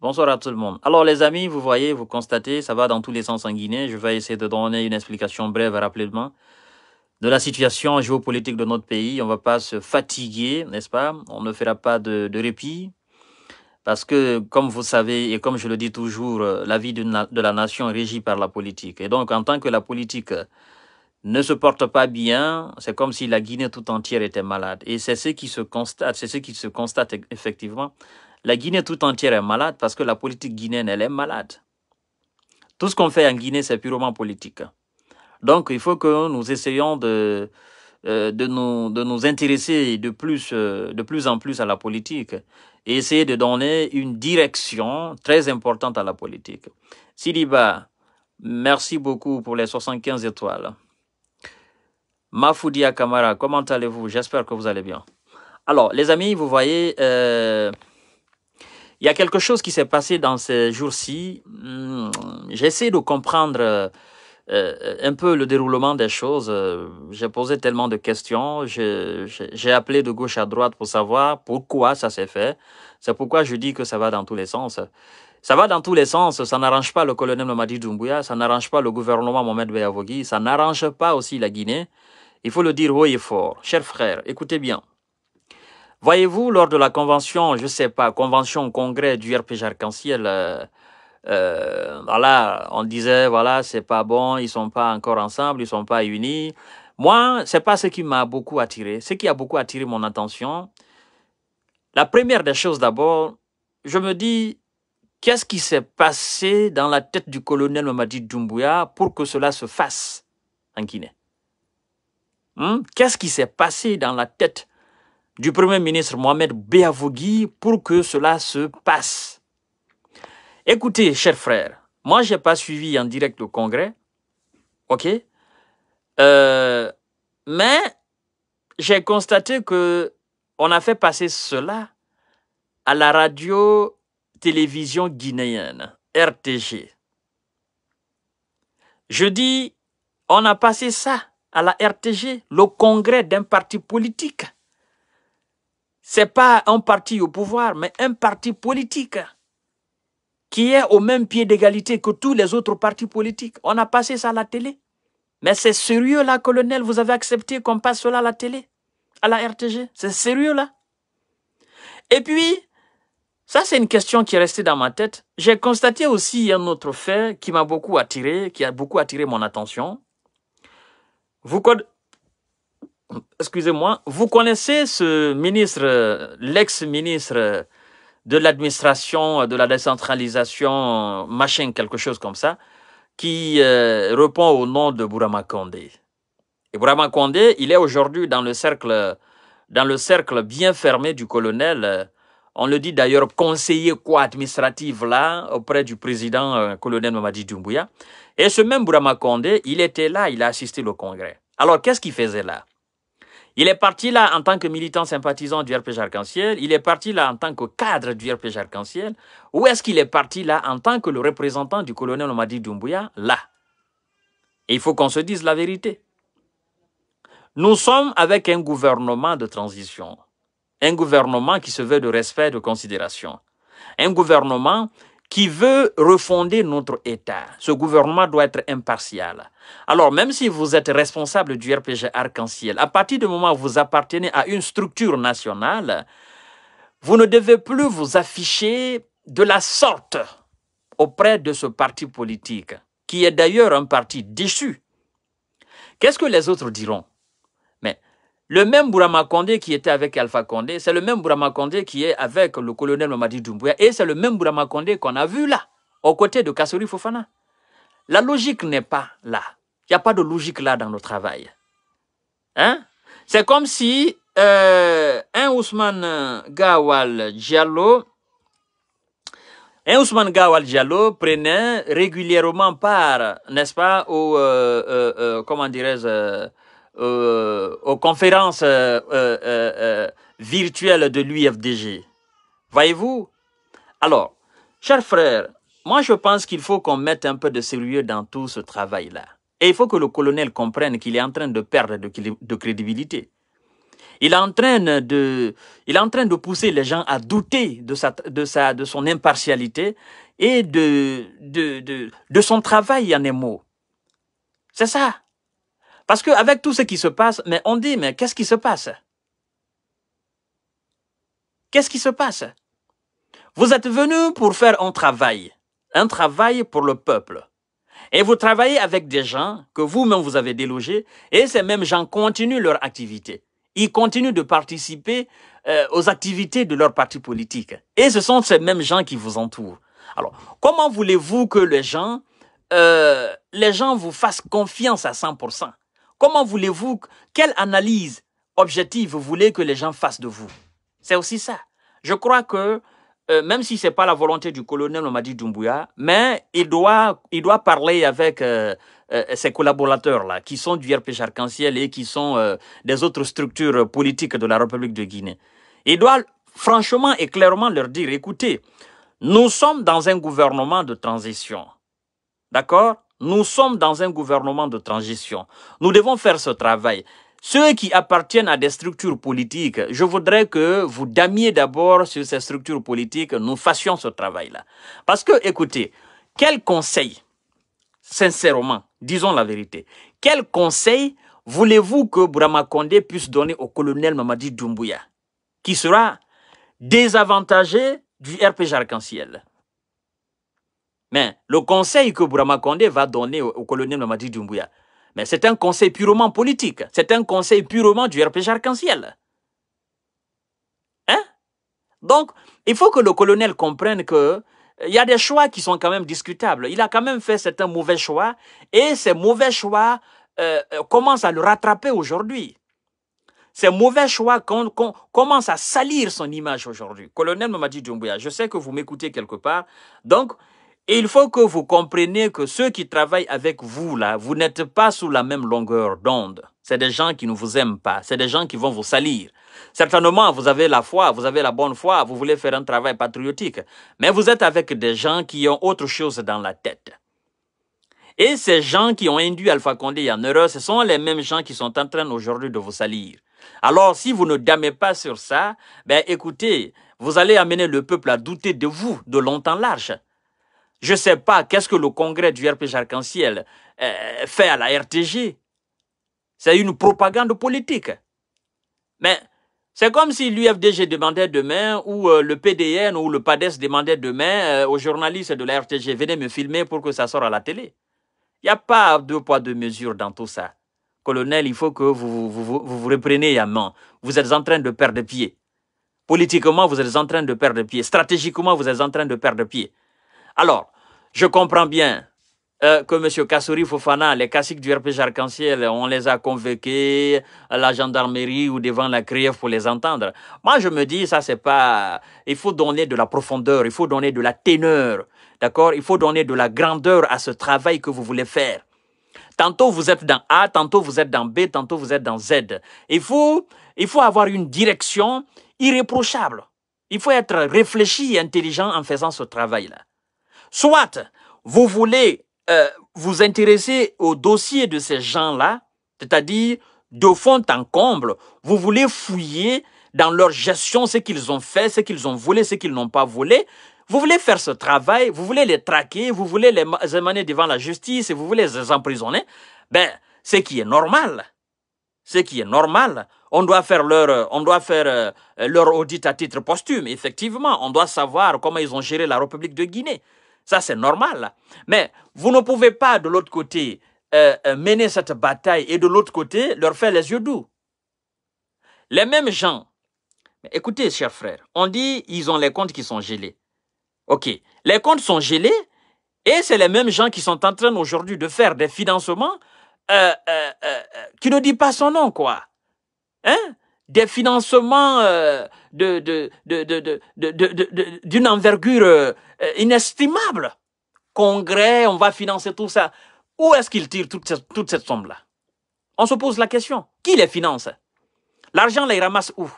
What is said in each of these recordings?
Bonsoir à tout le monde. Alors les amis, vous voyez, vous constatez, ça va dans tous les sens en Guinée. Je vais essayer de donner une explication brève rapidement de la situation géopolitique de notre pays. On ne va pas se fatiguer, n'est-ce pas On ne fera pas de, de, répit. Parce que, comme vous savez, et comme je le dis toujours, la vie de la nation est régie par la politique. Et donc, en tant que la politique ne se porte pas bien, c'est comme si la Guinée tout entière était malade. Et c'est ce qui se constate, c'est ce qui se constate effectivement la Guinée tout entière est malade parce que la politique guinéenne, elle est malade. Tout ce qu'on fait en Guinée, c'est purement politique. Donc, il faut que nous essayions de, euh, de, nous, intéresser de plus, euh, de plus en plus à la politique et essayer de donner une direction très importante à la politique. Siliba, merci beaucoup pour les 75 étoiles. Mafoudia Kamara, comment allez-vous J'espère que vous allez bien. Alors, les amis, vous voyez, euh, il y a quelque chose qui s'est passé dans ces jours-ci. Hmm, j'essaie de comprendre euh, euh, un peu le déroulement des choses. J'ai posé tellement de questions. J'ai appelé de gauche à droite pour savoir pourquoi ça s'est fait. C'est pourquoi je dis que ça va dans tous les sens. Ça va dans tous les sens. Ça n'arrange pas le colonel Mamadi Doumbouya. Ça n'arrange pas le gouvernement Mohamed Beyavogui. Ça n'arrange pas aussi la Guinée. Il faut le dire haut et fort. Chers frères, écoutez bien. Voyez-vous, lors de la convention, je sais pas, convention, congrès du RPG Arc-en-Ciel, euh, euh, voilà, on disait, voilà, c'est pas bon, ils sont pas encore ensemble, ils sont pas unis. Moi, c'est pas ce qui m'a beaucoup attiré. Ce qui a beaucoup attiré mon attention, la première des choses d'abord, je me dis, qu'est-ce qui s'est passé dans la tête du colonel Mamadi Doumbouya pour que cela se fasse en Guinée? Hmm? Qu'est-ce qui s'est passé dans la tête du Premier ministre Mohamed Béavogui pour que cela se passe. Écoutez, chers frères, moi, je n'ai pas suivi en direct le congrès, ok euh, Mais j'ai constaté que on a fait passer cela à la radio-télévision guinéenne, RTG. Je dis, on a passé ça à la RTG, le congrès d'un parti politique c'est pas un parti au pouvoir, mais un parti politique qui est au même pied d'égalité que tous les autres partis politiques. On a passé ça à la télé. Mais c'est sérieux là, colonel, vous avez accepté qu'on passe cela à la télé, à la RTG. C'est sérieux là. Et puis, ça c'est une question qui est restée dans ma tête. J'ai constaté aussi un autre fait qui m'a beaucoup attiré, qui a beaucoup attiré mon attention. Vous, excusez-moi, vous connaissez ce ministre, l'ex-ministre de l'administration, de la décentralisation, machin, quelque chose comme ça, qui euh, répond au nom de Bourama Kondé. Et Bourama Kondé, il est aujourd'hui dans le cercle, dans le cercle bien fermé du colonel. On le dit d'ailleurs conseiller quoi administratif là auprès du président euh, colonel Mamadi Doumbouya. Et ce même Bourama Kondé, il était là, il a assisté le congrès. Alors qu'est-ce qu'il faisait là il est parti là en tant que militant sympathisant du RPG Arc-en-Ciel. Il est parti là en tant que cadre du RPG Arc-en-Ciel. Ou est-ce qu'il est parti là en tant que le représentant du colonel Omadi Doumbouya Là. Et il faut qu'on se dise la vérité. Nous sommes avec un gouvernement de transition. Un gouvernement qui se veut de respect et de considération. Un gouvernement qui veut refonder notre État. Ce gouvernement doit être impartial. Alors, même si vous êtes responsable du RPG Arc-en-Ciel, à partir du moment où vous appartenez à une structure nationale, vous ne devez plus vous afficher de la sorte auprès de ce parti politique, qui est d'ailleurs un parti déchu. Qu'est-ce que les autres diront le même Bourama Kondé qui était avec Alpha Condé, c'est le même Burama qui est avec le colonel Mamadi Doumbouya. Et c'est le même Burama qu'on a vu là, aux côtés de Kassori Fofana. La logique n'est pas là. Il n'y a pas de logique là dans le travail. Hein? C'est comme si euh, un Ousmane Gawal Diallo, un Ousmane Gawal Diallo prenait régulièrement part, n'est-ce pas, au, euh, euh, comment dirais-je, euh, aux conférences euh, euh, virtuelles de l'UFDG. Voyez-vous Alors, chers frères, moi je pense qu'il faut qu'on mette un peu de sérieux dans tout ce travail-là. Et il faut que le colonel comprenne qu'il est en train de perdre de, crédibilité. Il est, en train de, il est en train de pousser les gens à douter de, de, sa, de son impartialité et de, de, de, de son travail en un C'est ça. Parce qu'avec tout ce qui se passe, mais on dit, mais qu'est-ce qui se passe Qu'est-ce qui se passe Vous êtes venus pour faire un travail, un travail pour le peuple. Et vous travaillez avec des gens que vous-même vous avez délogés, et ces mêmes gens continuent leur activité. Ils continuent de participer euh, aux activités de leur parti politique. Et ce sont ces mêmes gens qui vous entourent. Alors, comment voulez-vous que les gens, euh, les gens vous fassent confiance à 100% Comment voulez-vous, quelle analyse objective voulez que les gens fassent de vous C'est aussi ça. Je crois que, euh, même si ce n'est pas la volonté du colonel Omadi Doumbouya, mais il doit, il doit parler avec euh, euh, ses collaborateurs-là, qui sont du RPG Arc-en-Ciel et qui sont des autres structures politiques de la République de Guinée. Il doit franchement et clairement leur dire, écoutez, nous sommes dans un gouvernement de transition. D'accord nous sommes dans un gouvernement de transition. Nous devons faire ce travail. Ceux qui appartiennent à des structures politiques, je voudrais que vous damiez d'abord sur ces structures politiques, nous fassions ce travail-là. Parce que, écoutez, quel conseil, sincèrement, disons la vérité, quel conseil voulez-vous que Bourama puisse donner au colonel Mamadi Doumbouya, qui sera désavantagé du RPG arc-en-ciel mais le conseil que Bourama va donner au, colonel Mamadi Doumbouya, c'est un conseil purement politique. C'est un conseil purement du RPG arc-en-ciel. Hein? Donc, il faut que le colonel comprenne que euh, il y a des choix qui sont quand même discutables. Il a quand même fait certains mauvais choix et ces mauvais choix euh, euh, commencent à le rattraper aujourd'hui. Ces mauvais choix commencent à salir son image aujourd'hui. Colonel Mamadi Doumbouya, je sais que vous m'écoutez quelque part. Donc, il faut que vous compreniez que ceux qui travaillent avec vous, là, vous n'êtes pas sous la même longueur d'onde. C'est des gens qui ne vous aiment pas. C'est des gens qui vont vous salir. Certainement, vous avez la foi, vous avez la bonne foi, vous voulez faire un travail patriotique. Mais vous êtes avec des gens qui ont autre chose dans la tête. Et ces gens qui ont induit Alpha Condé en erreur, ce sont les mêmes gens qui sont en train aujourd'hui de vous salir. Alors, si vous ne damez pas sur ça, ben écoutez, vous allez amener le peuple à douter de vous de longtemps large. Je ne sais pas qu'est-ce que le congrès du RPG Arc-en-Ciel euh, fait à la RTG. C'est une propagande politique. Mais c'est comme si l'UFDG demandait demain, ou euh, le PDN ou le PADES demandait demain euh, aux journalistes de la RTG, venez me filmer pour que ça sorte à la télé. Il n'y a pas deux poids, deux mesures dans tout ça. Colonel, il faut que vous vous, vous repreniez à main. Vous êtes en train de perdre pied. Politiquement, vous êtes en train de perdre pied. Stratégiquement, vous êtes en train de perdre pied. Alors, je comprends bien euh, que M. Kassouri Fofana, les caciques du RPG Arc-en-Ciel, on les a convoqués à la gendarmerie ou devant la CRIEF pour les entendre. Moi, je me dis, ça, c'est pas. Il faut donner de la profondeur, il faut donner de la teneur, d'accord Il faut donner de la grandeur à ce travail que vous voulez faire. Tantôt vous êtes dans A, tantôt vous êtes dans B, tantôt vous êtes dans Z. Il faut, il faut avoir une direction irréprochable. Il faut être réfléchi et intelligent en faisant ce travail-là. Soit vous voulez euh, vous intéresser au dossier de ces gens-là, c'est-à-dire de fond en comble, vous voulez fouiller dans leur gestion ce qu'ils ont fait, ce qu'ils ont volé, ce qu'ils n'ont pas volé. Vous voulez faire ce travail, vous voulez les traquer, vous voulez les emmener devant la justice et vous voulez les emprisonner. Ben, ce qui est normal, c'est qui est normal. On doit faire leur, on doit faire euh, leur audit à titre posthume, effectivement. On doit savoir comment ils ont géré la République de Guinée. Ça, c'est normal. Mais vous ne pouvez pas, de l'autre côté, euh, euh, mener cette bataille et de l'autre côté, leur faire les yeux doux. Les mêmes gens, écoutez, chers frères, on dit ils ont les comptes qui sont gelés. OK, les comptes sont gelés et c'est les mêmes gens qui sont en train aujourd'hui de faire des financements euh, qui ne disent pas son nom, quoi. Hein? Des financements de, de, d'une envergure euh, inestimable. Congrès, on va financer tout ça. Où est-ce qu'ils tirent toute cette, somme-là On se pose la question, qui les finance L'argent, là, ils ramassent où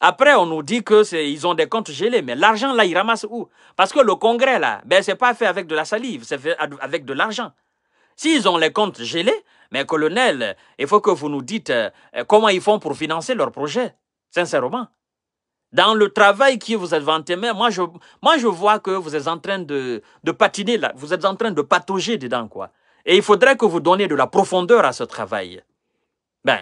Après, on nous dit que c'est, ils ont des comptes gelés, mais l'argent, là, ils ramassent où Parce que le Congrès, là, ben, c'est pas fait avec de la salive, c'est fait avec de l'argent. S'ils ont les comptes gelés, mais colonel, il faut que vous nous dites euh, comment ils font pour financer leur projet sincèrement. Dans le travail qui vous êtes vanté, mais moi je, moi je vois que vous êtes en train de, patiner là, vous êtes en train de patauger dedans quoi. Et il faudrait que vous donniez de la profondeur à ce travail. Ben,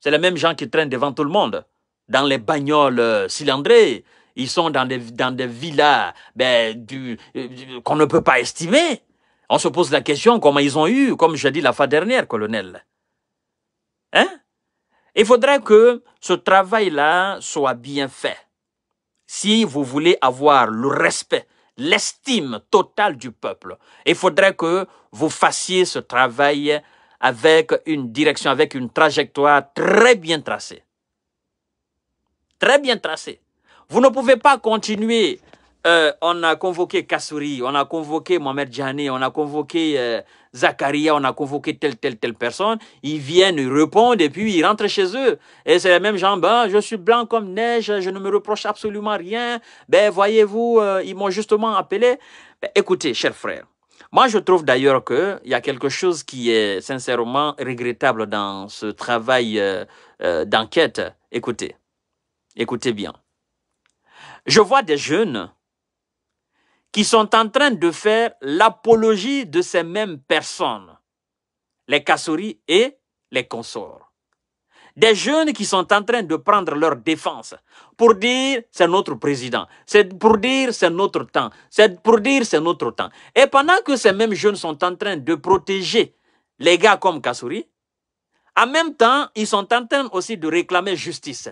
c'est les mêmes gens qui traînent devant tout le monde, dans les bagnoles euh, cylindrées, ils sont dans des, dans des villas ben, du, euh, qu'on ne peut pas estimer. On se pose la question comment ils ont eu, comme j'ai dit la fois dernière, colonel. Hein il faudrait que ce travail-là soit bien fait. Si vous voulez avoir le respect, l'estime totale du peuple, il faudrait que vous fassiez ce travail avec une direction, avec une trajectoire très bien tracée. Très bien tracée. Vous ne pouvez pas continuer euh, on a convoqué Kassouri, on a convoqué Mohamed Djani, on a convoqué euh, Zakaria, on a convoqué telle, telle, telle personne. Ils viennent, ils répondent et puis ils rentrent chez eux. Et c'est la même gens, ben, je suis blanc comme neige, je ne me reproche absolument rien. Ben, voyez-vous, euh, ils m'ont justement appelé. Ben, écoutez, chers frères, moi je trouve d'ailleurs qu'il y a quelque chose qui est sincèrement regrettable dans ce travail d'enquête. Écoutez, écoutez bien. Je vois des jeunes qui sont en train de faire l'apologie de ces mêmes personnes, les Kassouris et les consorts. Des jeunes qui sont en train de prendre leur défense pour dire c'est notre président, c'est pour dire c'est notre temps, c'est pour dire c'est notre temps. Et pendant que ces mêmes jeunes sont en train de protéger les gars comme Kassouri, en même temps, ils sont en train aussi de réclamer justice.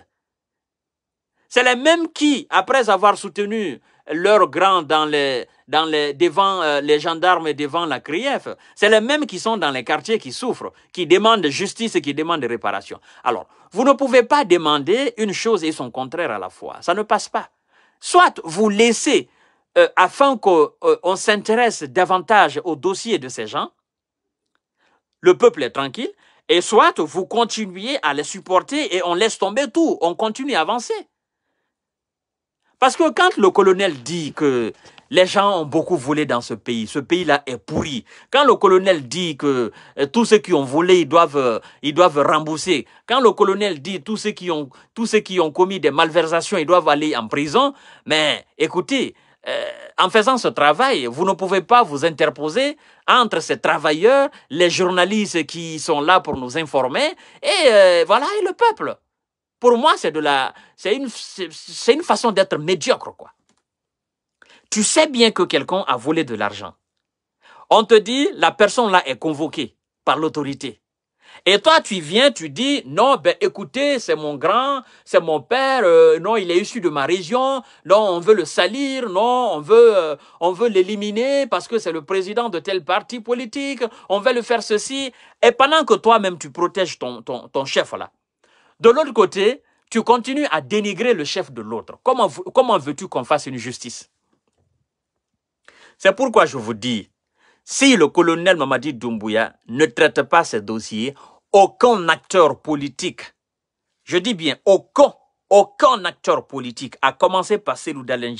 C'est les mêmes qui, après avoir soutenu leur grand dans les, dans les, devant euh, les gendarmes devant la CRIEF. C'est les mêmes qui sont dans les quartiers qui souffrent, qui demandent justice et qui demandent réparation. Alors, vous ne pouvez pas demander une chose et son contraire à la fois. Ça ne passe pas. Soit vous laissez, euh, afin qu'on euh, s'intéresse davantage au dossier de ces gens, le peuple est tranquille, et soit vous continuez à les supporter et on laisse tomber tout, on continue à avancer. Parce que quand le colonel dit que les gens ont beaucoup volé dans ce pays. Ce pays-là est pourri. Quand le colonel dit que euh, tous ceux qui ont volé, ils doivent, euh, ils doivent rembourser. Quand le colonel dit tous ceux qui ont, tous ceux qui ont commis des malversations, ils doivent aller en prison. Mais écoutez, euh, en faisant ce travail, vous ne pouvez pas vous interposer entre ces travailleurs, les journalistes qui sont là pour nous informer et voilà et le peuple. Pour moi, c'est de la, c'est une, c'est une façon d'être médiocre, quoi. Tu sais bien que quelqu'un a volé de l'argent. On te dit, la personne là est convoquée par l'autorité. Et toi, tu viens, tu dis, non, ben écoutez, c'est mon grand, c'est mon père, euh, non, il est issu de ma région, non, on veut le salir, non, on veut, euh, on veut l'éliminer parce que c'est le président de tel parti politique, on veut le faire ceci. Et pendant que toi-même, tu protèges ton, ton, ton chef là, de l'autre côté, tu continues à dénigrer le chef de l'autre. Comment, comment veux-tu qu'on fasse une justice C'est pourquoi je vous dis, si le colonel Mamadi Doumbouya ne traite pas ces dossiers, aucun acteur politique, je dis bien aucun, aucun acteur politique, a commencé par Selou Dalen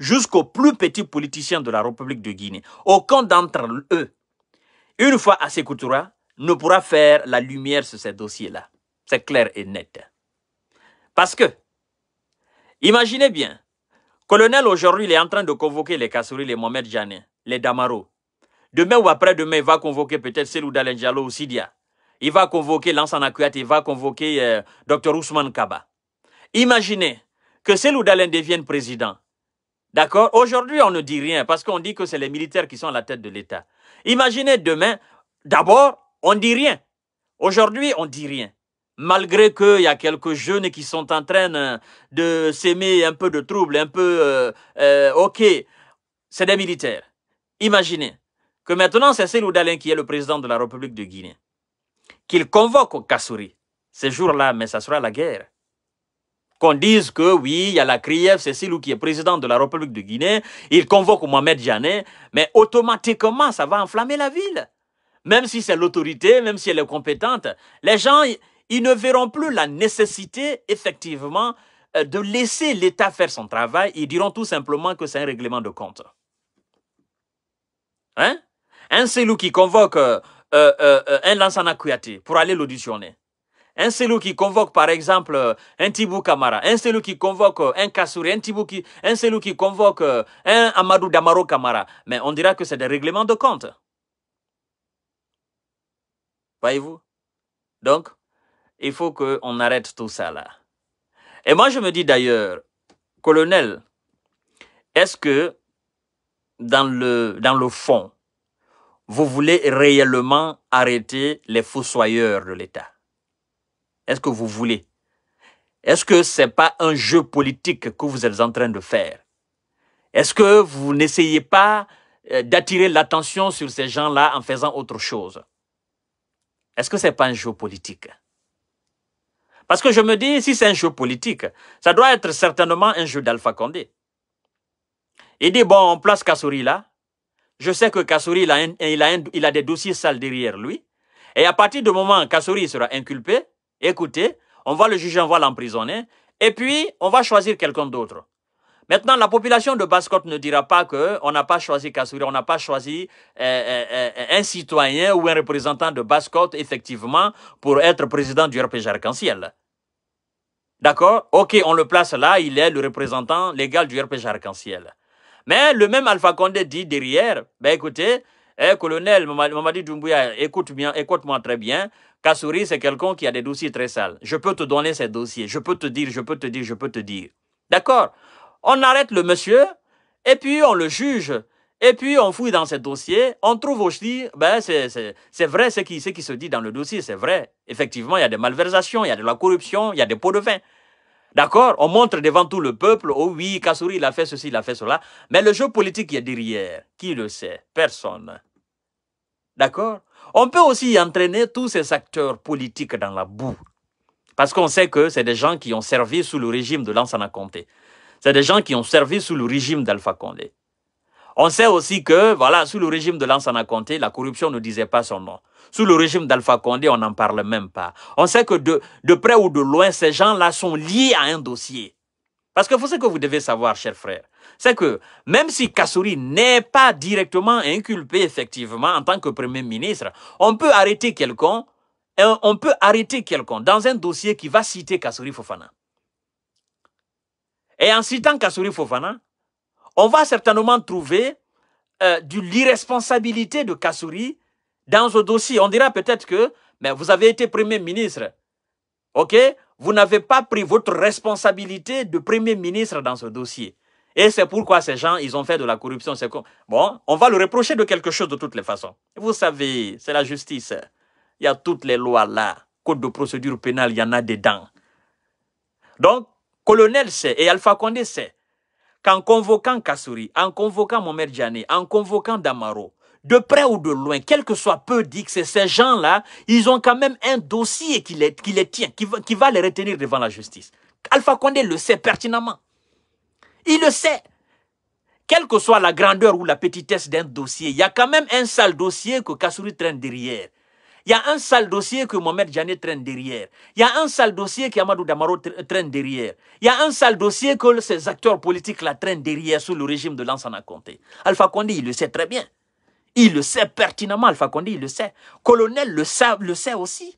jusqu'aux plus petits politiciens de la République de Guinée, aucun d'entre eux, une fois à Sekoutoura, ne pourra faire la lumière sur ces dossiers-là. C'est clair et net. Parce que, imaginez bien, colonel aujourd'hui, il est en train de convoquer les Kassouri, les Mohamed Jané, les Damaro. Demain ou après-demain, il va convoquer peut-être Selou Dalenjalo ou Sidia. Il va convoquer Lansana Akuyat, il va convoquer euh, Dr Ousmane Kaba. Imaginez que Selou Dalen devienne président. D'accord Aujourd'hui, on ne dit rien parce qu'on dit que c'est les militaires qui sont à la tête de l'État. Imaginez demain, d'abord, on ne dit rien. Aujourd'hui, on ne dit rien malgré qu'il y a quelques jeunes qui sont en train euh, de s'aimer un peu de trouble, un peu... Euh, euh, ok, c'est des militaires. Imaginez que maintenant c'est Célou qui est le président de la République de Guinée, qu'il convoque au Kassouri. Ces jours-là, mais ça sera la guerre. Qu'on dise que oui, il y a la CRIEF, c'est silou qui est président de la République de Guinée, il convoque Mohamed Jané, mais automatiquement ça va enflammer la ville. Même si c'est l'autorité, même si elle est compétente, les gens, ils ne verront plus la nécessité, effectivement, euh, de laisser l'État faire son travail. Ils diront tout simplement que c'est un règlement de compte. Hein? Un celou qui convoque euh, euh, un Lansana Kouyaté pour aller l'auditionner. Un celou qui convoque, par exemple, un Tibou Kamara. Un celou qui convoque un Kassouri. Un, qui, un qui convoque un Amadou Damaro Kamara. Mais on dira que c'est un règlement de compte. Voyez-vous Donc, il faut qu'on arrête tout ça là. Et moi, je me dis d'ailleurs, colonel, est-ce que dans le, dans le fond, vous voulez réellement arrêter les fossoyeurs de l'État Est-ce que vous voulez Est-ce que ce n'est pas un jeu politique que vous êtes en train de faire Est-ce que vous n'essayez pas euh, d'attirer l'attention sur ces gens-là en faisant autre chose Est-ce que ce n'est pas un jeu politique parce que je me dis, si c'est un jeu politique, ça doit être certainement un jeu d'Alpha Condé. Il dit, bon, on place Kassouri là. Je sais que Kassouri, il a, il, a des dossiers sales derrière lui. Et à partir du moment où Kassouri sera inculpé, écoutez, on va le juger, on va l'emprisonner. Et puis, on va choisir quelqu'un d'autre. Maintenant, la population de Bascotte ne dira pas que on n'a pas choisi Kassouri, on n'a pas choisi euh, euh, euh, un citoyen ou un représentant de Bascotte effectivement, pour être président du RPG Arc-en-Ciel. D'accord Ok, on le place là, il est le représentant légal du RPG Arc-en-Ciel. Mais le même Alpha Condé dit derrière, ben écoutez, eh, colonel Mamadi Doumbouya, écoute bien, écoute-moi très bien. Kassouri, c'est quelqu'un qui a des dossiers très sales. Je peux te donner ces dossiers. Je peux te dire, je peux te dire, je peux te dire. D'accord on arrête le monsieur et puis on le juge. Et puis on fouille dans ses dossiers, on trouve aussi, ben c'est vrai ce qui, qui se dit dans le dossier, c'est vrai. Effectivement, il y a des malversations, il y a de la corruption, il y a des pots de vin. D'accord On montre devant tout le peuple, oh oui, Kassouri, il a fait ceci, il a fait cela. Mais le jeu politique y est derrière, qui le sait Personne. D'accord On peut aussi entraîner tous ces acteurs politiques dans la boue. Parce qu'on sait que c'est des gens qui ont servi sous le régime de Lansana Comté. C'est des gens qui ont servi sous le régime d'Alpha Condé. On sait aussi que, voilà, sous le régime de Lansana Conté, la corruption ne disait pas son nom. Sous le régime d'Alpha Condé, on n'en parle même pas. On sait que de, de près ou de loin, ces gens-là sont liés à un dossier. Parce que faut ce que vous devez savoir, chers frères, c'est que même si Kassouri n'est pas directement inculpé effectivement en tant que Premier ministre, on peut arrêter quelqu'un, on peut arrêter quelqu'un dans un dossier qui va citer Kassouri Fofana. Et en citant Kassouri Fofana, on va certainement trouver euh, de l'irresponsabilité de Kassouri dans ce dossier. On dira peut-être que mais vous avez été Premier ministre. OK Vous n'avez pas pris votre responsabilité de Premier ministre dans ce dossier. Et c'est pourquoi ces gens, ils ont fait de la corruption. Bon, on va le reprocher de quelque chose de toutes les façons. Vous savez, c'est la justice. Il y a toutes les lois là. Code de procédure pénale, il y en a dedans. Donc, Colonel sait et Alpha Condé sait qu'en convoquant Kassouri, en convoquant maire Djané, en convoquant Damaro, de près ou de loin, quel que soit peu dit que ces gens-là, ils ont quand même un dossier qui les, qui les tient, qui va, qui va les retenir devant la justice. Alpha Condé le sait pertinemment. Il le sait. Quelle que soit la grandeur ou la petitesse d'un dossier, il y a quand même un sale dossier que Kassouri traîne derrière. Il y a un sale dossier que Mohamed Janet traîne derrière. Il y a un sale dossier qu'Amadou Damaro traîne derrière. Il y a un sale dossier que ces acteurs politiques là traînent derrière sous le régime de Lansana Conté. Alpha Condé, il le sait très bien. Il le sait pertinemment, Alpha Condé, il le sait. Colonel le sait, le sait aussi.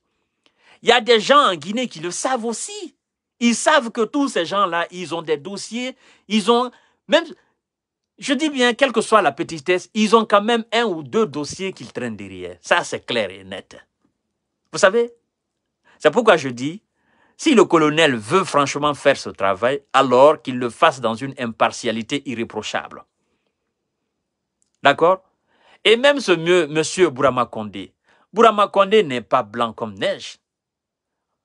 Il y a des gens en Guinée qui le savent aussi. Ils savent que tous ces gens-là, ils ont des dossiers, ils ont même je dis bien, quelle que soit la petitesse, ils ont quand même un ou deux dossiers qu'ils traînent derrière. Ça, c'est clair et net. Vous savez, c'est pourquoi je dis, si le colonel veut franchement faire ce travail, alors qu'il le fasse dans une impartialité irréprochable. D'accord Et même ce mieux, monsieur Bourama Kondé. Bourama Kondé n'est pas blanc comme neige.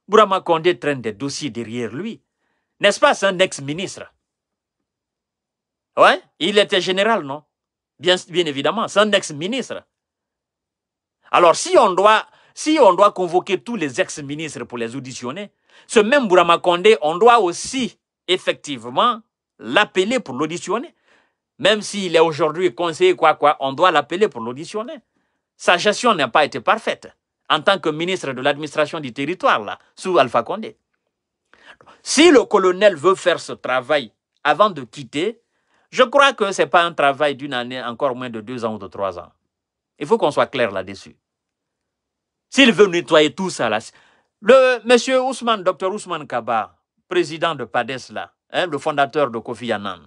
Bourama Kondé traîne des dossiers derrière lui. N'est-ce pas, c'est un ex-ministre Ouais, il était général, non bien, bien évidemment, c'est un ex-ministre. Alors, si on doit, si on doit convoquer tous les ex-ministres pour les auditionner, ce même Bourama Kondé, on doit aussi, effectivement, l'appeler pour l'auditionner. Même s'il est aujourd'hui conseiller quoi quoi, on doit l'appeler pour l'auditionner. Sa gestion n'a pas été parfaite en tant que ministre de l'administration du territoire, là, sous Alpha Condé. Si le colonel veut faire ce travail avant de quitter, je crois que ce n'est pas un travail d'une année, encore moins de deux ans ou de trois ans. Il faut qu'on soit clair là-dessus. S'il veut nettoyer tout ça, le monsieur Ousmane, docteur Ousmane Kaba, président de PADES, hein, le fondateur de Kofi Annan,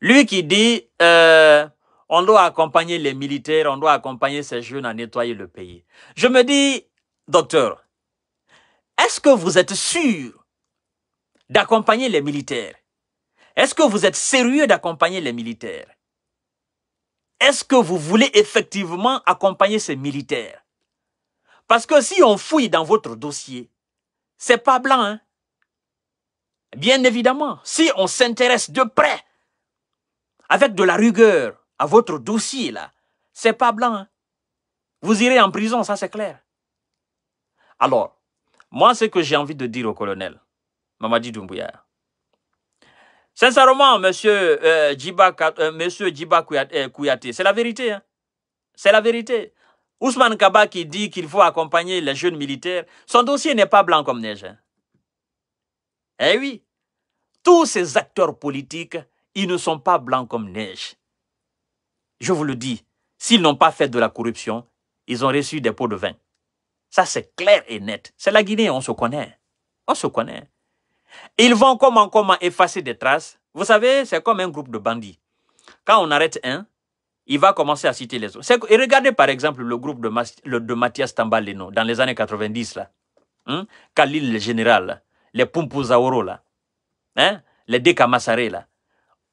lui qui dit euh, on doit accompagner les militaires, on doit accompagner ces jeunes à nettoyer le pays. Je me dis, docteur, est-ce que vous êtes sûr d'accompagner les militaires est-ce que vous êtes sérieux d'accompagner les militaires Est-ce que vous voulez effectivement accompagner ces militaires Parce que si on fouille dans votre dossier, c'est pas blanc. Hein? Bien évidemment, si on s'intéresse de près, avec de la rigueur, à votre dossier là, c'est pas blanc. Hein? Vous irez en prison, ça c'est clair. Alors, moi, ce que j'ai envie de dire au colonel Mamadi Doumbouya, Sincèrement, monsieur euh, Djiba, euh, euh, Kouyaté, c'est la vérité. Hein. C'est la vérité. Ousmane Kaba qui dit qu'il faut accompagner les jeunes militaires, son dossier n'est pas blanc comme neige. Hein. Eh oui, tous ces acteurs politiques, ils ne sont pas blancs comme neige. Je vous le dis, s'ils n'ont pas fait de la corruption, ils ont reçu des pots de vin. Ça, c'est clair et net. C'est la Guinée, on se connaît. On se connaît. Ils vont comment, comment effacer des traces. Vous savez, c'est comme un groupe de bandits. Quand on arrête un, il va commencer à citer les autres. regardez par exemple le groupe de, Mathias Tambaleno dans les années 90, là. Hein? Khalil le général, les Pumpuzaoro là. les hein? Dekamassare, là.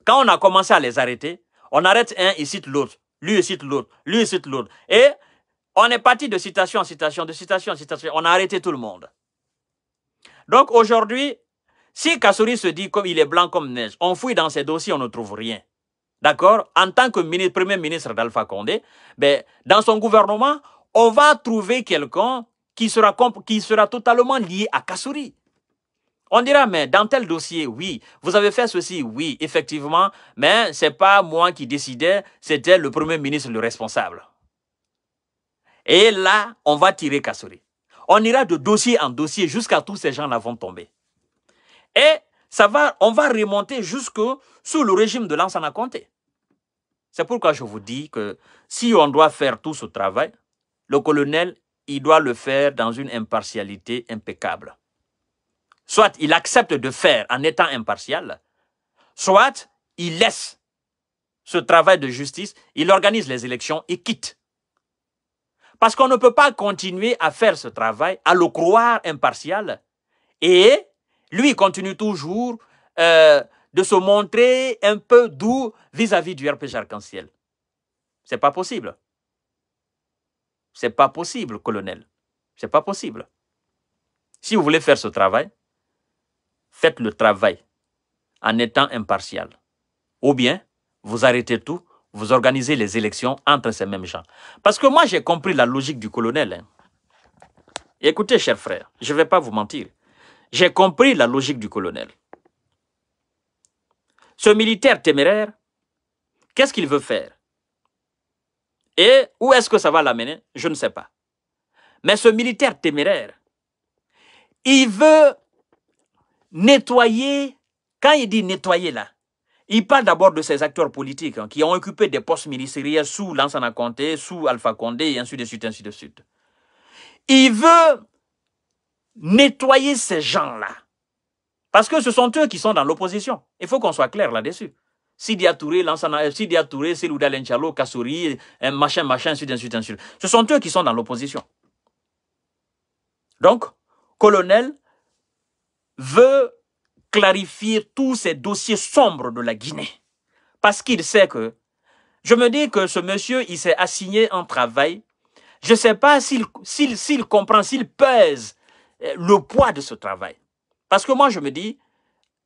Quand on a commencé à les arrêter, on arrête un, il cite l'autre. Lui, il cite l'autre. Lui, cite l'autre. Et on est parti de citation en citation, de citation en citation. On a arrêté tout le monde. Donc aujourd'hui, si Kassouri se dit comme il est blanc comme neige, on fouille dans ses dossiers, on ne trouve rien. D'accord En tant que premier ministre d'Alpha Condé, ben, dans son gouvernement, on va trouver quelqu'un qui sera, qui sera totalement lié à Kassouri. On dira, mais dans tel dossier, oui, vous avez fait ceci, oui, effectivement, mais c'est pas moi qui décidais, c'était le premier ministre, le responsable. Et là, on va tirer Kassouri. On ira de dossier en dossier jusqu'à tous ces gens-là vont tomber. Et ça va, on va remonter jusque sous le régime de l'Ansana Conté. C'est pourquoi je vous dis que si on doit faire tout ce travail, le colonel, il doit le faire dans une impartialité impeccable. Soit il accepte de faire en étant impartial, soit il laisse ce travail de justice, il organise les élections et quitte. Parce qu'on ne peut pas continuer à faire ce travail, à le croire impartial et lui continue toujours euh, de se montrer un peu doux vis-à-vis du RPG Arc-en-Ciel. C'est pas possible. C'est pas possible, colonel. C'est pas possible. Si vous voulez faire ce travail, faites le travail en étant impartial. Ou bien, vous arrêtez tout, vous organisez les élections entre ces mêmes gens. Parce que moi, j'ai compris la logique du colonel. Hein. Écoutez, cher frère, je ne vais pas vous mentir. J'ai compris la logique du colonel. Ce militaire téméraire, qu'est-ce qu'il veut faire Et où est-ce que ça va l'amener Je ne sais pas. Mais ce militaire téméraire, il veut nettoyer, quand il dit nettoyer là, il parle d'abord de ces acteurs politiques hein, qui ont occupé des postes ministériels sous Lansana Conté, sous Alpha Condé, et ainsi de suite, ainsi de suite. Il veut nettoyer ces gens-là. Parce que ce sont eux qui sont dans l'opposition. Il faut qu'on soit clair là-dessus. Sidia Touré, Lansana, euh, Sidia Touré, Selouda Lenchalo, Kassouri, euh, machin, machin, suite suite, Ce sont eux qui sont dans l'opposition. Donc, colonel veut clarifier tous ces dossiers sombres de la Guinée. Parce qu'il sait que, je me dis que ce monsieur, il s'est assigné un travail. Je ne sais pas s'il comprend, s'il pèse le poids de ce travail. Parce que moi, je me dis,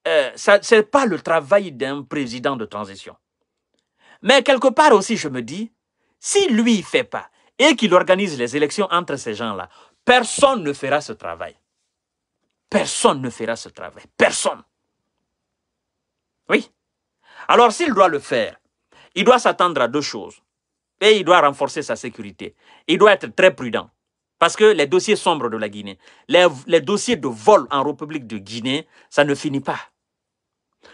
euh, ce n'est pas le travail d'un président de transition. Mais quelque part aussi, je me dis, si lui ne fait pas et qu'il organise les élections entre ces gens-là, personne ne fera ce travail. Personne ne fera ce travail. Personne. Oui. Alors s'il doit le faire, il doit s'attendre à deux choses. Et il doit renforcer sa sécurité. Il doit être très prudent. Parce que les dossiers sombres de la Guinée, les, dossiers de vol en République de Guinée, ça ne finit pas.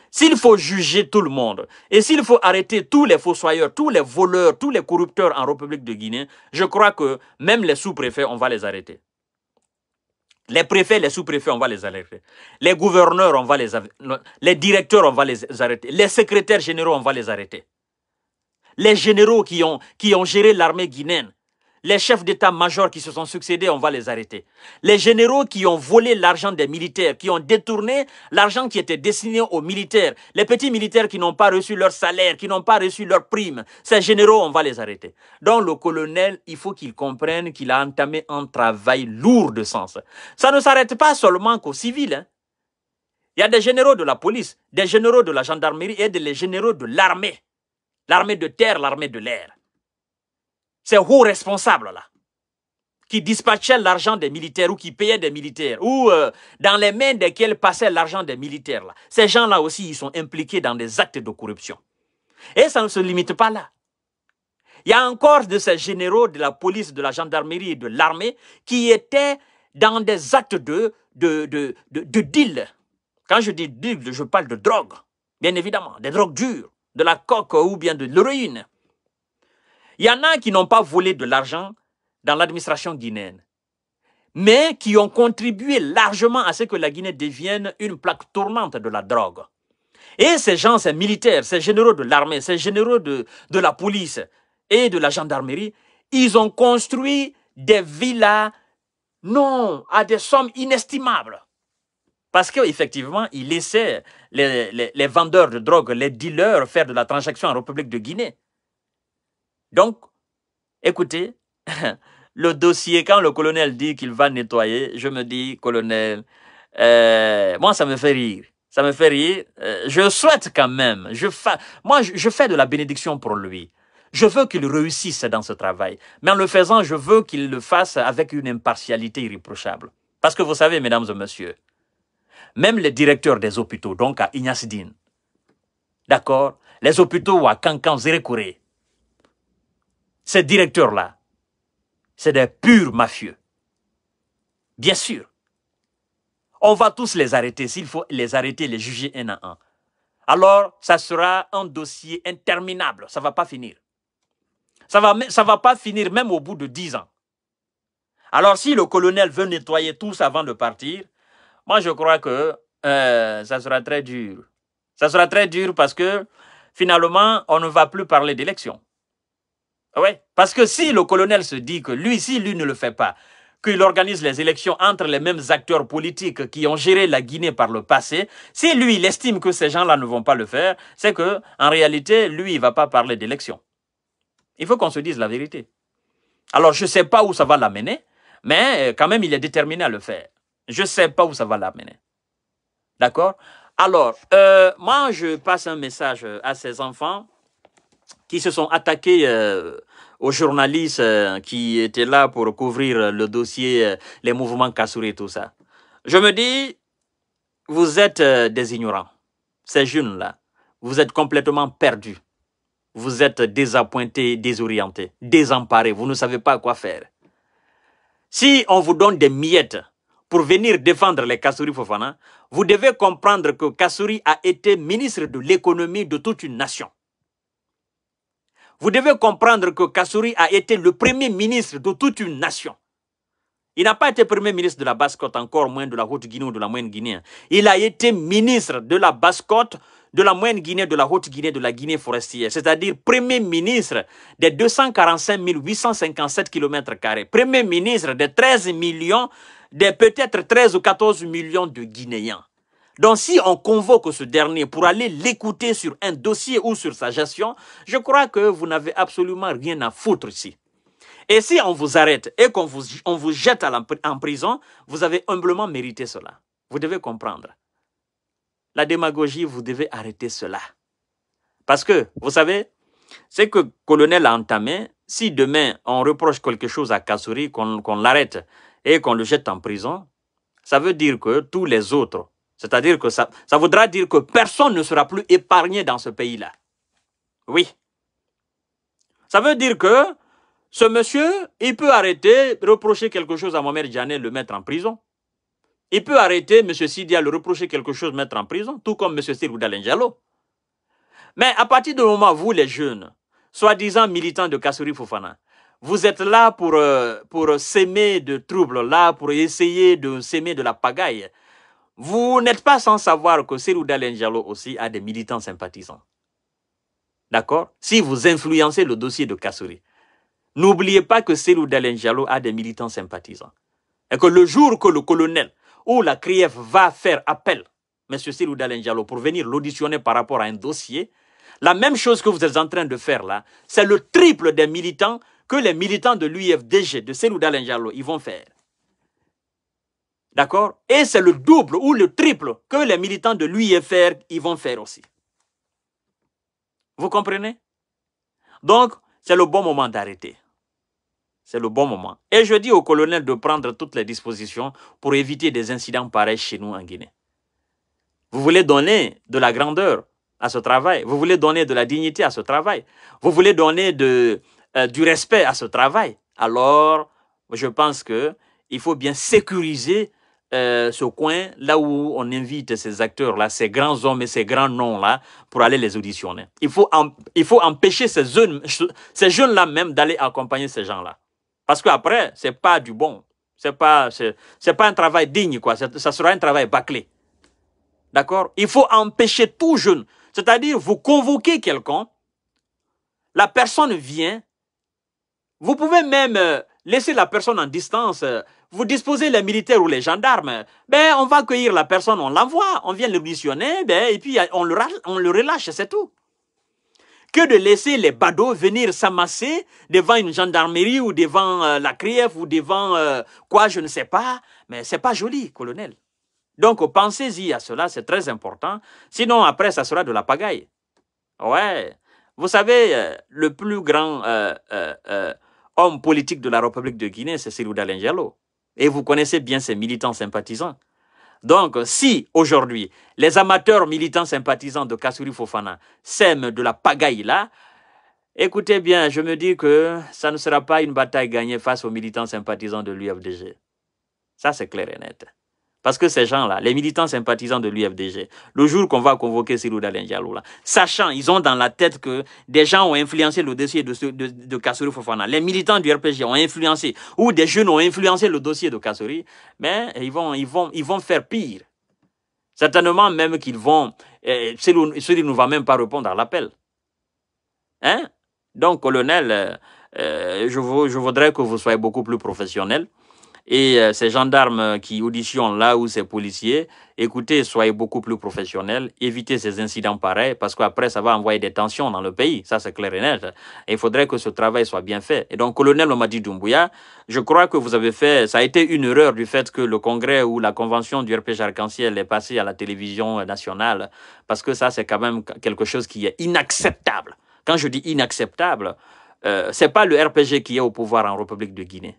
S'il faut juger tout le monde et s'il faut arrêter tous les fossoyeurs, tous les voleurs, tous les corrupteurs en République de Guinée, je crois que même les sous-préfets, on va les arrêter. Les préfets, les sous-préfets, on va les arrêter. Les gouverneurs, on va les Les directeurs, on va les arrêter. Les secrétaires généraux, on va les arrêter. Les généraux qui ont, qui ont géré l'armée guinéenne, les chefs d'état-major qui se sont succédés, on va les arrêter. Les généraux qui ont volé l'argent des militaires, qui ont détourné l'argent qui était destiné aux militaires, les petits militaires qui n'ont pas reçu leur salaire, qui n'ont pas reçu leur prime, ces généraux, on va les arrêter. Donc le colonel, il faut qu'il comprenne qu'il a entamé un travail lourd de sens. Ça ne s'arrête pas seulement qu'aux civils. Hein. Il y a des généraux de la police, des généraux de la gendarmerie et des généraux de l'armée. L'armée de terre, l'armée de l'air ces hauts responsables-là, qui dispatchaient l'argent des militaires ou qui payaient des militaires, ou euh, dans les mains desquelles passait l'argent des militaires, là. ces gens-là aussi, ils sont impliqués dans des actes de corruption. Et ça ne se limite pas là. Il y a encore de ces généraux de la police, de la gendarmerie et de l'armée qui étaient dans des actes de, de, deal. Quand je dis deal, je parle de drogue, bien évidemment, des drogues dures, de la coque ou bien de l'héroïne. Il y en a qui n'ont pas volé de l'argent dans l'administration guinéenne, mais qui ont contribué largement à ce que la Guinée devienne une plaque tournante de la drogue. Et ces gens, ces militaires, ces généraux de l'armée, ces généraux de, de la police et de la gendarmerie, ils ont construit des villas, non, à des sommes inestimables. Parce qu'effectivement, ils laissaient les, les vendeurs de drogue, les dealers faire de la transaction en République de Guinée. Donc, écoutez, le dossier, quand le colonel dit qu'il va nettoyer, je me dis, colonel, euh, moi, ça me fait rire. Ça me fait rire. Euh, je souhaite quand même. Je Moi, je, fais de la bénédiction pour lui. Je veux qu'il réussisse dans ce travail. Mais en le faisant, je veux qu'il le fasse avec une impartialité irréprochable. Parce que vous savez, mesdames et messieurs, même les directeurs des hôpitaux, donc à Ignacidine, d'accord, les hôpitaux à Cancan, Zérékouré, ces directeurs-là, c'est des purs mafieux. Bien sûr. On va tous les arrêter, s'il faut les arrêter, les juger un à un. Alors, ça sera un dossier interminable, ça ne va pas finir. Ça ne va, ça va pas finir même au bout de dix ans. Alors, si le colonel veut nettoyer tous avant de partir, moi, je crois que euh, ça sera très dur. Ça sera très dur parce que finalement, on ne va plus parler d'élection. Ah oui, Parce que si le colonel se dit que lui, si lui ne le fait pas, qu'il organise les élections entre les mêmes acteurs politiques qui ont géré la Guinée par le passé, si lui, il estime que ces gens-là ne vont pas le faire, c'est que, en réalité, lui, il ne va pas parler d'élection. Il faut qu'on se dise la vérité. Alors, je ne sais pas où ça va l'amener, mais euh, quand même, il est déterminé à le faire. Je ne sais pas où ça va l'amener. D'accord Alors, euh, moi, je passe un message euh, à ces enfants qui se sont attaqués aux journalistes euh, qui étaient là pour couvrir euh, le dossier, euh, les mouvements Kassouri et tout ça. Je me dis, vous êtes des ignorants, ces jeunes-là. Vous êtes complètement perdus. Vous êtes désappointés, désorientés, désemparés. Vous ne savez pas quoi faire. Si on vous donne des miettes pour venir défendre les Kassouri Fofana, vous devez comprendre que Kassouri a été ministre de l'économie de toute une nation. Vous devez comprendre que Kassouri a été le premier ministre de toute une nation. Il n'a pas été premier ministre de la Basse-Côte, encore moins de la Haute-Guinée ou de la Moyenne-Guinée. Il a été ministre de la Basse-Côte, de la Moyenne-Guinée, de la Haute-Guinée, de la Guinée forestière, c'est-à-dire premier ministre des 245 857 km, premier ministre des 13 millions, des peut-être 13 ou 14 millions de Guinéens. Donc si on convoque ce dernier pour aller l'écouter sur un dossier ou sur sa gestion, je crois que vous n'avez absolument rien à foutre ici. Et si on vous arrête et qu'on vous, vous jette en prison, vous avez humblement mérité cela. Vous devez comprendre. La démagogie, vous devez arrêter cela. Parce que, vous savez, ce que colonel a entamé, si demain on reproche quelque chose à Kassouri, qu'on l'arrête et qu'on le jette en prison, ça veut dire que tous les autres c'est-à-dire que ça, ça voudra dire que personne ne sera plus épargné dans ce pays-là. Oui. Ça veut dire que ce monsieur, il peut arrêter, reprocher quelque chose à Mohamed Janet, le mettre en prison. Il peut arrêter M. Sidia, le reprocher quelque chose, mettre en prison, tout comme M. Sirou Dalenjalo. Mais à partir du moment où vous, les jeunes, soi-disant militants de Kassouri Fofana, vous êtes là pour, euh, pour s'aimer de troubles, là pour essayer de s'aimer de la pagaille, vous n'êtes pas sans savoir que Serou Dalenjalo aussi a des militants sympathisants. D'accord Si vous influencez le dossier de Kassouri, n'oubliez pas que Serou Dalenjalo a des militants sympathisants. Et que le jour que le colonel ou la CRIEF va faire appel, M. Serou Dalenjalo, pour venir l'auditionner par rapport à un dossier, la même chose que vous êtes en train de faire là, c'est le triple des militants que les militants de l'UFDG, de Serou Dalenjalo, ils vont faire. D'accord Et c'est le double ou le triple que les militants de l'UIFR ils vont faire aussi. Vous comprenez Donc, c'est le bon moment d'arrêter. C'est le bon moment. Et je dis au colonel de prendre toutes les dispositions pour éviter des incidents pareils chez nous en Guinée. Vous voulez donner de la grandeur à ce travail, vous voulez donner de la dignité à ce travail, vous voulez donner de, euh, du respect à ce travail. Alors, je pense que il faut bien sécuriser euh, ce coin là où on invite ces acteurs-là, ces grands hommes et ces grands noms-là pour aller les auditionner. Il faut, il faut empêcher ces jeunes, ces jeunes-là même d'aller accompagner ces gens-là. Parce qu'après, c'est pas du bon. C'est pas, c'est pas un travail digne, quoi. Ça sera un travail bâclé. D'accord? Il faut empêcher tout jeune. C'est-à-dire, vous convoquez quelqu'un, la personne vient, vous pouvez même euh, laisser la personne en distance, euh, vous disposez les militaires ou les gendarmes, ben, on va accueillir la personne, on l'envoie, on vient le missionner, ben, et puis on le, relâche, c'est tout. Que de laisser les badauds venir s'amasser devant une gendarmerie ou devant euh, la CRIEF ou devant euh, quoi, je ne sais pas. Mais c'est pas joli, colonel. Donc pensez-y à cela, c'est très important. Sinon, après, ça sera de la pagaille. Ouais. Vous savez, euh, le plus grand homme politique de la République de Guinée, c'est Cyril Dalengelo. Et vous connaissez bien ces militants sympathisants. Donc, si aujourd'hui, les amateurs militants sympathisants de Kassouri Fofana sèment de la pagaille là, écoutez bien, je me dis que ça ne sera pas une bataille gagnée face aux militants sympathisants de l'UFDG. Ça, c'est clair et net. Parce que ces gens-là, les militants sympathisants de l'UFDG, le jour qu'on va convoquer Cyril Dalendialou, sachant, ils ont dans la tête que des gens ont influencé le dossier de, de, Fofana, les militants du RPG ont influencé, ou des jeunes ont influencé le dossier de Kassori, mais ils vont, ils vont, ils vont faire pire. Certainement même qu'ils vont... Eh, ne va même pas répondre à l'appel. Hein? Donc, colonel, euh, euh, je, je voudrais que vous soyez beaucoup plus professionnel. Et euh, ces gendarmes euh, qui auditionnent là où ces policiers, écoutez, soyez beaucoup plus professionnels, évitez ces incidents pareils, parce qu'après, ça va envoyer des tensions dans le pays, ça c'est clair et net. il faudrait que ce travail soit bien fait. Et donc, colonel dit, Doumbouya, je crois que vous avez fait, ça a été une erreur du fait que le congrès ou la convention du RPG Arc-en-Ciel est passée à la télévision euh, nationale, parce que ça, c'est quand même quelque chose qui est inacceptable. Quand je dis inacceptable, euh, c'est pas le RPG qui est au pouvoir en République de Guinée.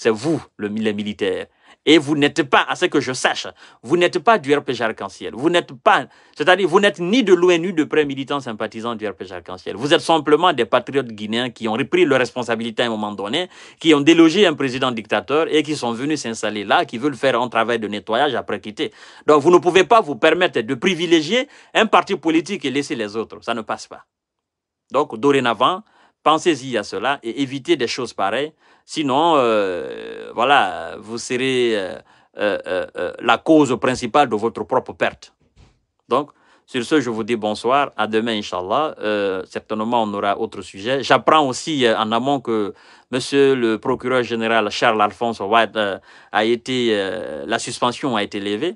C'est vous, le, les militaires. Et vous n'êtes pas, à ce que je sache, vous n'êtes pas du RPG Arc-en-Ciel. Vous n'êtes pas, c'est-à-dire, vous n'êtes ni de l'ONU de près militants sympathisants du RPG Arc-en-Ciel. Vous êtes simplement des patriotes guinéens qui ont repris leur responsabilité à un moment donné, qui ont délogé un président dictateur et qui sont venus s'installer là, qui veulent faire un travail de nettoyage après quitter. Donc, vous ne pouvez pas vous permettre de privilégier un parti politique et laisser les autres. Ça ne passe pas. Donc, dorénavant, Pensez-y à cela et évitez des choses pareilles. Sinon, euh, voilà, vous serez euh, euh, la cause principale de votre propre perte. Donc, sur ce, je vous dis bonsoir. À demain, Inch'Allah. certainement, on aura autre sujet. J'apprends aussi en amont que monsieur le procureur général Charles-Alphonse White a été. la suspension a été levée.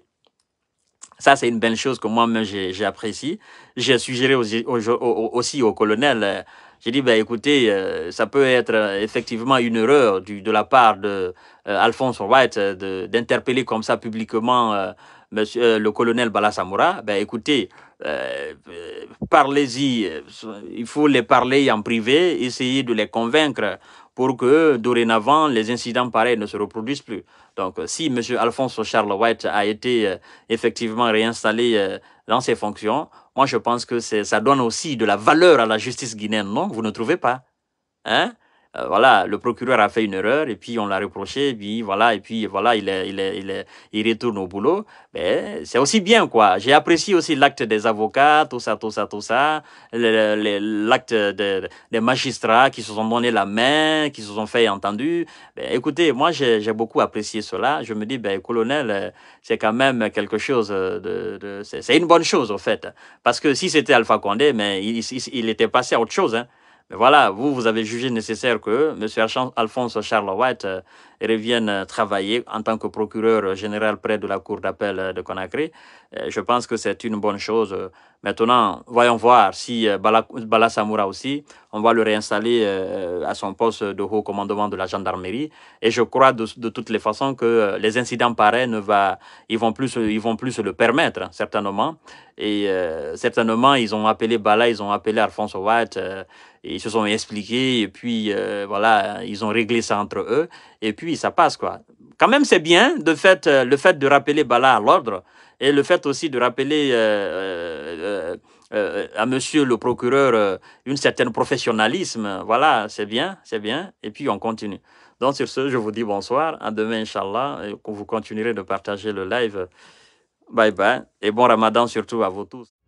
Ça, c'est une belle chose que moi-même, j'ai apprécié. J'ai suggéré aussi au colonel j'ai dit, ben, écoutez, euh, ça peut être euh, effectivement une erreur du, de la part de euh, White d'interpeller comme ça publiquement monsieur, le colonel Balasamura. Ben, écoutez, parlez-y, il faut les parler en privé, essayer de les convaincre pour que dorénavant les incidents pareils ne se reproduisent plus. Donc si M. Alphonse Charles White a été effectivement réinstallé dans ses fonctions, moi, je pense que ça donne aussi de la valeur à la justice guinéenne, non Vous ne trouvez pas hein euh, voilà, le procureur a fait une erreur et puis on l'a reproché, puis voilà, et puis voilà, il, il, il, il retourne au boulot. Mais c'est aussi bien, quoi. J'ai apprécié aussi l'acte des avocats, tout ça, tout ça, tout ça, l'acte des magistrats qui se sont donné la main, qui se sont fait entendre. Ben, écoutez, moi, j'ai beaucoup apprécié cela. Je me dis, ben, colonel, euh, c'est quand même quelque chose de, c'est une bonne chose, en fait. Parce que si c'était Alpha Condé, mais il, il, il était passé à autre chose, hein. Mais voilà, vous, vous avez jugé nécessaire que M. Alphonse Charles White euh, revienne euh, travailler en tant que procureur général près de la Cour d'appel euh, de Conakry. Je pense que c'est une bonne chose Maintenant, voyons voir si euh, Bala, Bala Samoura aussi, on va le réinstaller euh, à son poste de haut commandement de la gendarmerie. Et je crois de, de toutes les façons que euh, les incidents pareils ne va, ils vont plus, ils vont plus le permettre certainement. Et certainement, ils ont appelé Bala, ils ont appelé Alphonse Watt. ils se sont expliqués et puis voilà, ils ont réglé ça entre eux. Et puis ça passe quoi. Quand même, c'est bien de fait le fait de rappeler Bala à l'ordre et le fait aussi de rappeler euh, euh, euh, à monsieur le procureur une certaine professionnalisme, voilà, c'est bien, c'est bien. Et puis on continue. Donc sur ce, je vous dis bonsoir. À demain, Inch'Allah. Et vous continuerez de partager le live. Bye bye. Et bon ramadan surtout à vous tous.